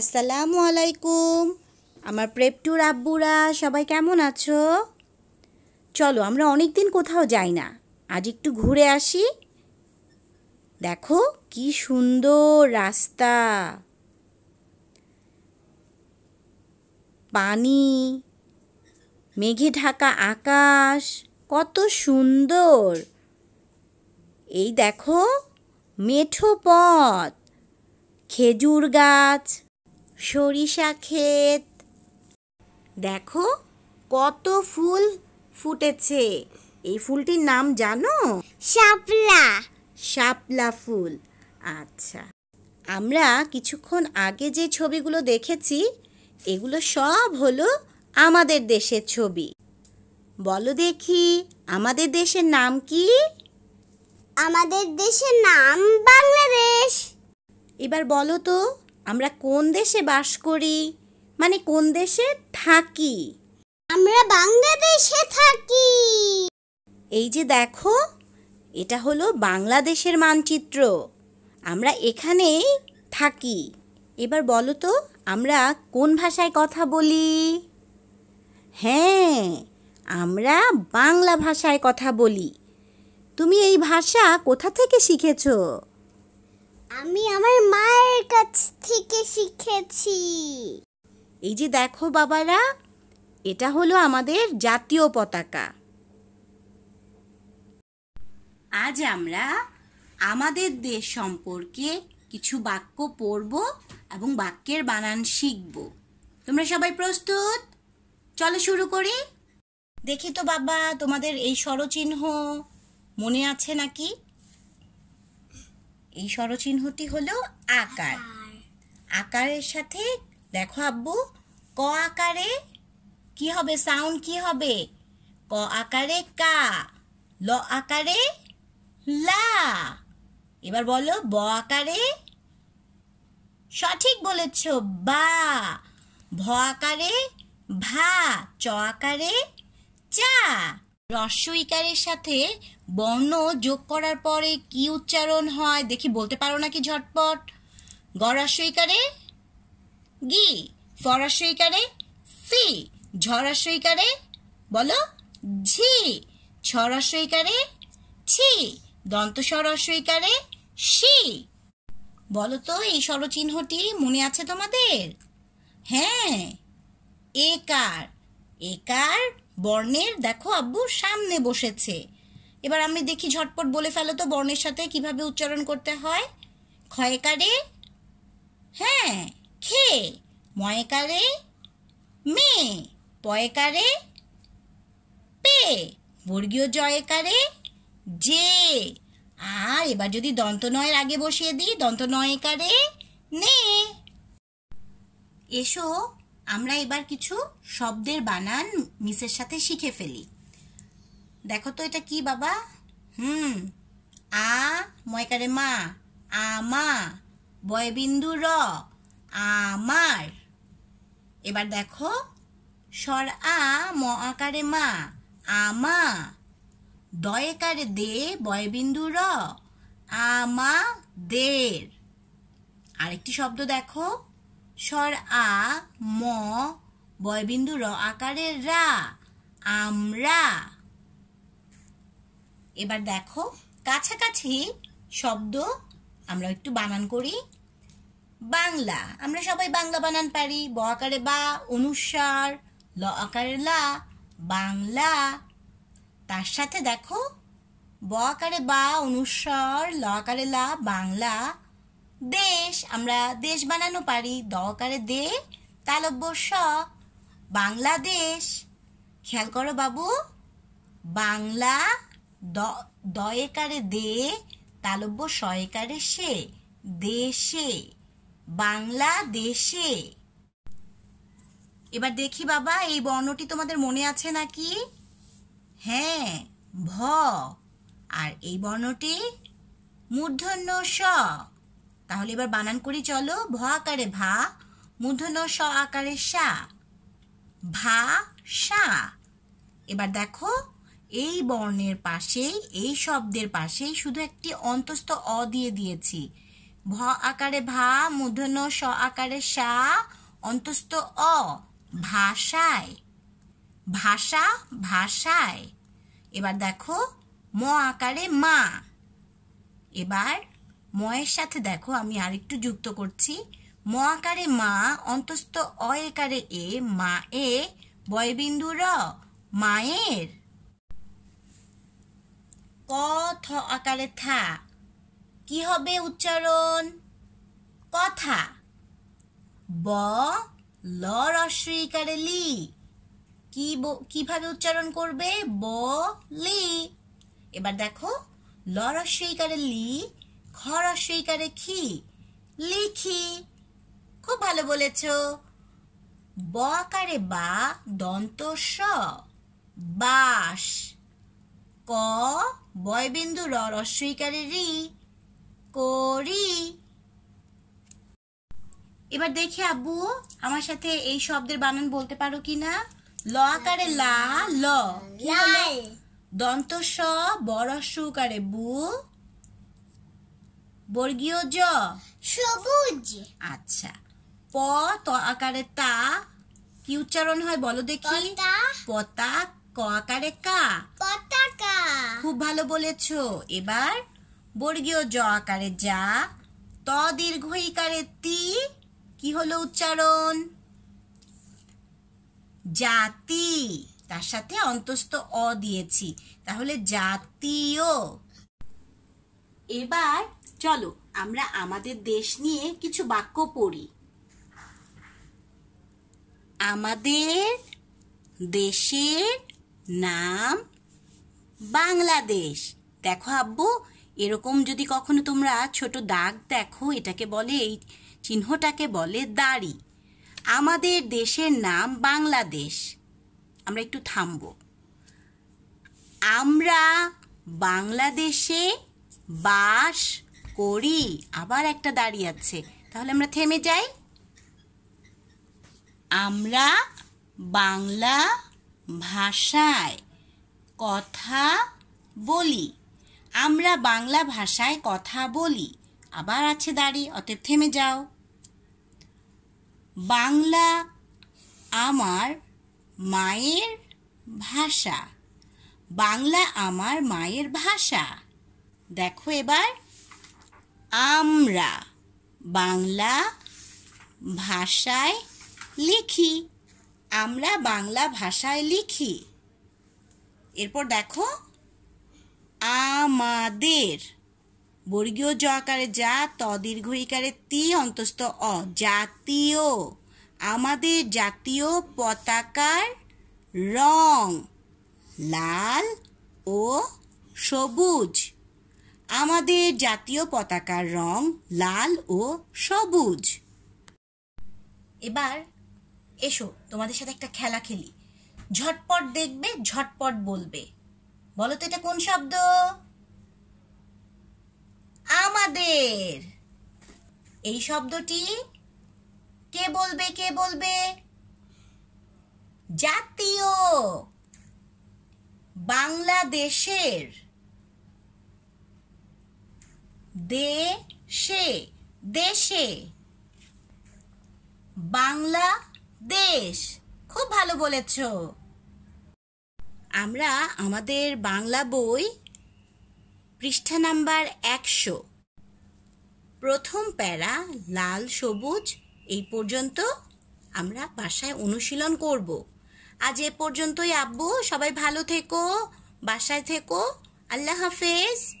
আসসালামু আলাইকুম আমার প্রেপটুর আব্বুরা সবাই কেমন আছো চলো আমরা অনেক দিন কোথাও যাই না আজ একটু ঘুরে আসি দেখো কি সুন্দর রাস্তা পানি মেঘে ঢাকা আকাশ কত সুন্দর এই দেখো মেঠো পথ খেজুর গাছ সরিষা ক্ষেত দেখো কত ফুল ফুটেছে এই ফুলটির নাম জানো শাপলা শাপলা ফুল আচ্ছা আমরা কিছুক্ষণ আগে যে ছবিগুলো দেখেছি এগুলো সব হলো আমাদের দেশের ছবি বলো দেখি আমাদের দেশের নাম কি আমাদের দেশের নাম বাংলাদেশ এবার বলো তো আমরা কোন দেশে বাস করি মানে কোন দেশে থাকি আমরা বাংলাদেশে থাকি এই যে দেখো এটা হলো বাংলাদেশের মানচিত্র আমরা এখানেই থাকি এবার বলো তো আমরা কোন ভাষায় কথা বলি হ্যাঁ আমরা বাংলা ভাষায় কথা বলি তুমি এই ভাষা কোথা থেকে শিখেছো আমি আমার মায়ের কাছ থেকে শিখেছি এই যে দেখো বাবারা এটা হলো আমাদের জাতীয় পতাকা আজ আমরা আমাদের দেশ সম্পর্কে কিছু বাক্য পড়ব এবং বাক্যের বানান শিখব তোমরা সবাই প্রস্তুত চলো শুরু করি দেখি তো বাবা তোমাদের এই স্বরচিহ্ন মনে আছে নাকি এই স্বরচিহ্নটি হলো আকার আকারের সাথে দেখো আব্বু ক আকারে কি হবে সাউন্ড কি হবে ক আকারে কা ল আকারে লা এবার বলো ব আকারে সঠিক বলেছ বা ভ আকারে ভা চ আকারে চা রস্বইকারের সাথে বর্ণ যোগ করার পরে কি উচ্চারণ হয় দেখি বলতে পারো নাকি ঝটপট গরাস্বইকারে গি ফরাস্বইকারে সি ঝরাস্বইকারে বলো ঝি ছরাস্বইকারে ছি দন্তস্বরস্বইকারে সি বলো তো এই স্বরচিহ্নটি মনে আছে তোমাদের হ্যাঁ একার একার বর্ণের দেখো আব্বু সামনে বসেছে এবার আমি দেখি ঝটপট বলে ফেলো তো বর্ণের সাথে কিভাবে উচ্চারণ করতে হয় ক্ষয়কারে হ্যাঁ খে ময়কারে মে পয়কারে পে বর্গীয় জয়কারে যে আর এবার যদি দন্ত নয়ের আগে বসিয়ে দিই দন্ত নয়কারে নে এসো আমরা এবার কিছু শব্দের বানান মিসের সাথে শিখে ফেলি দেখো তো এটা কি বাবা হুম আ ময়কারে মা আমা বয়বিন্দু র আমার এবার দেখো স্বর আ ম আকারে মা আমা কারে দে বয়বিন্দু র আমা দের আরেকটি শব্দ দেখো স্বর আ ম বয়বিন্দু র আকারে রা আমরা এবার দেখো কাছাকাছি শব্দ আমরা একটু বানান করি বাংলা আমরা সবাই বাংলা বানান পারি ব আকারে বা অনুসার ল আকারে লা বাংলা তার সাথে দেখো ব আকারে বা অনুসর ল আকারে লা বাংলা দেশ আমরা দেশ বানানো পারি দকারে দে তালব্য স বাংলাদেশ খেয়াল করো বাবু বাংলা দ দয়েকারে দে তালব্য সয়েকারে সে দেশে বাংলাদেশে এবার দেখি বাবা এই বর্ণটি তোমাদের মনে আছে নাকি হ্যাঁ ভ আর এই বর্ণটি মূর্ধন্য স তাহলে এবার বানান করি চলো ভ আকারে ভা মূর্ধন স আকারে সা ভা সা এবার দেখো এই বর্ণের পাশেই এই শব্দের পাশেই শুধু একটি অন্তস্থ অ দিয়ে দিয়েছি ভ আকারে ভা মূর্ধন স আকারে সা অন্তস্থ অ ভাষায় ভাষা ভাষায় এবার দেখো ম আকারে মা এবার ময়ের সাথে দেখো আমি আরেকটু যুক্ত করছি ম আকারে মা অন্তস্থ অ একারে এ মা এ বয়বিন্দু র মায়ের ক থ আকারে থা কি হবে উচ্চারণ কথা ব ল রস্বীকারে লি কি কিভাবে উচ্চারণ করবে ব লি এবার দেখো ল রস্বীকারে লি ঘর অস্বীকারে খি লিখি খুব ভালো বলেছ ব আকারে বা দন্ত স বাস ক বয়বিন্দু র অস্বীকারে রি করি এবার দেখি আব্বু আমার সাথে এই শব্দের বানান বলতে পারো কি না ল আকারে লা ল দন্ত স বড় সুকারে বু বর্গীয় জ সবুজ আচ্ছা প ত আকারে তা কি উচ্চারণ হয় বলো দেখি পতা ক আকারে কা পতাকা খুব ভালো বলেছো এবার বর্গীয় জ আকারে যা ত দীর্ঘ ইকারে তি কি হলো উচ্চারণ জাতি তার সাথে অন্তস্থ অ দিয়েছি তাহলে জাতীয় এবার চলো আমরা আমাদের দেশ নিয়ে কিছু বাক্য পড়ি আমাদের দেশের নাম বাংলাদেশ দেখো আব্বু এরকম যদি কখনো তোমরা ছোট দাগ দেখো এটাকে বলে এই চিহ্নটাকে বলে দাড়ি আমাদের দেশের নাম বাংলাদেশ আমরা একটু থামব আমরা বাংলাদেশে বাস করি আবার একটা দাঁড়িয়ে আছে তাহলে আমরা থেমে যাই আমরা বাংলা ভাষায় কথা বলি আমরা বাংলা ভাষায় কথা বলি আবার আছে দাঁড়ি অতএব থেমে যাও বাংলা আমার মায়ের ভাষা বাংলা আমার মায়ের ভাষা দেখো এবার আমরা বাংলা ভাষায় লিখি আমরা বাংলা ভাষায় লিখি এরপর দেখো আমাদের বর্গীয় জ আকারে যা ত তি অন্তস্থ অ জাতীয় আমাদের জাতীয় পতাকার রং লাল ও সবুজ আমাদের জাতীয় পতাকার রং লাল ও সবুজ এবার এসো তোমাদের সাথে একটা খেলা খেলি ঝটপট দেখবে ঝটপট বলবে বলো তো এটা কোন শব্দ আমাদের এই শব্দটি কে বলবে কে বলবে জাতীয় বাংলাদেশের দে সে দেশে বাংলা দেশ খুব ভালো বলেছ আমরা আমাদের বাংলা বই পৃষ্ঠা নাম্বার একশো প্রথম প্যারা লাল সবুজ এই পর্যন্ত আমরা বাসায় অনুশীলন করব আজ এ পর্যন্তই আব্বু সবাই ভালো থেকো বাসায় থেকো আল্লাহ হাফেজ